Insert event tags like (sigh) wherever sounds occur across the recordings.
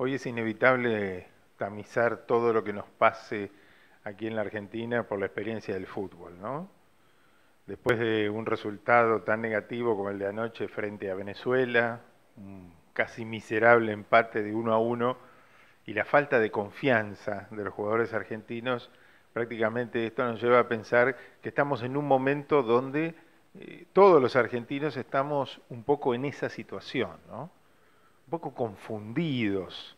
Hoy es inevitable tamizar todo lo que nos pase aquí en la Argentina por la experiencia del fútbol, ¿no? Después de un resultado tan negativo como el de anoche frente a Venezuela, un casi miserable empate de uno a uno y la falta de confianza de los jugadores argentinos, prácticamente esto nos lleva a pensar que estamos en un momento donde eh, todos los argentinos estamos un poco en esa situación, ¿no? un poco confundidos,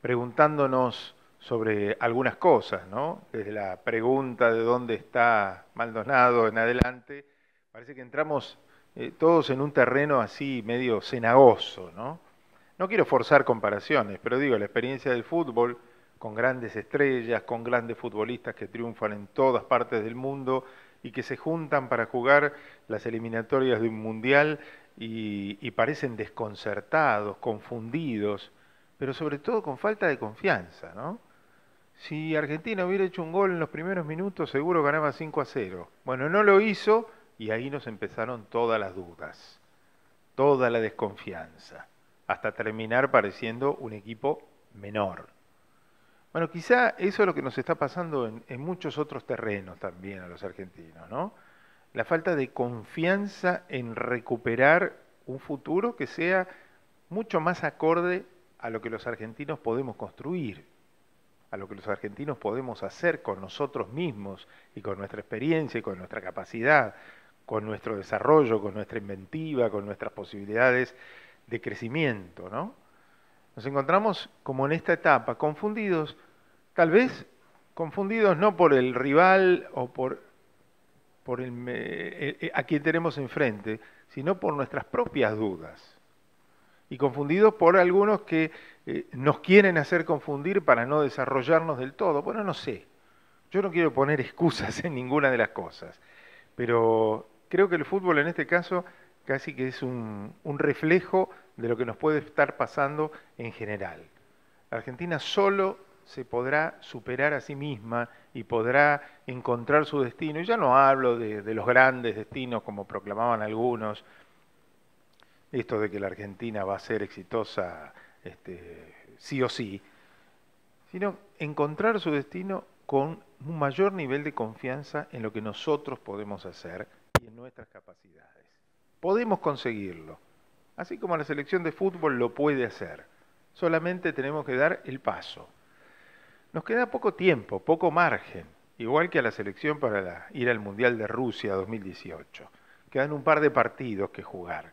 preguntándonos sobre algunas cosas, ¿no? Desde la pregunta de dónde está Maldonado en adelante, parece que entramos eh, todos en un terreno así medio cenagoso, ¿no? No quiero forzar comparaciones, pero digo, la experiencia del fútbol con grandes estrellas, con grandes futbolistas que triunfan en todas partes del mundo y que se juntan para jugar las eliminatorias de un mundial y, parecen desconcertados, confundidos, pero sobre todo con falta de confianza, ¿no? Si Argentina hubiera hecho un gol en los primeros minutos, seguro ganaba 5 a 0. Bueno, no lo hizo y ahí nos empezaron todas las dudas, toda la desconfianza, hasta terminar pareciendo un equipo menor. Bueno, quizá eso es lo que nos está pasando en, en muchos otros terrenos también a los argentinos, ¿no? la falta de confianza en recuperar un futuro que sea mucho más acorde a lo que los argentinos podemos construir, a lo que los argentinos podemos hacer con nosotros mismos y con nuestra experiencia y con nuestra capacidad, con nuestro desarrollo, con nuestra inventiva, con nuestras posibilidades de crecimiento, ¿no? Nos encontramos como en esta etapa, confundidos, tal vez confundidos no por el rival o por por el, eh, eh, a quien tenemos enfrente, sino por nuestras propias dudas. Y confundidos por algunos que eh, nos quieren hacer confundir para no desarrollarnos del todo. Bueno, no sé. Yo no quiero poner excusas (laughs) en ninguna de las cosas. Pero creo que el fútbol en este caso casi que es un, un reflejo de lo que nos puede estar pasando en general. Argentina solo se podrá superar a sí misma y podrá encontrar su destino. Y ya no hablo de, los grandes destinos como proclamaban algunos, esto de que la Argentina va a ser exitosa este, sí o sí, sino encontrar su destino con un mayor nivel de confianza en lo que nosotros podemos hacer y en nuestras capacidades. Podemos conseguirlo, así como la selección de fútbol lo puede hacer. Solamente tenemos que dar el paso. Nos queda poco tiempo, poco margen, igual que a la selección para ir al Mundial de Rusia 2018. Quedan un par de partidos que jugar,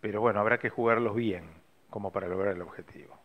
pero bueno, habrá que jugarlos bien como para lograr el objetivo.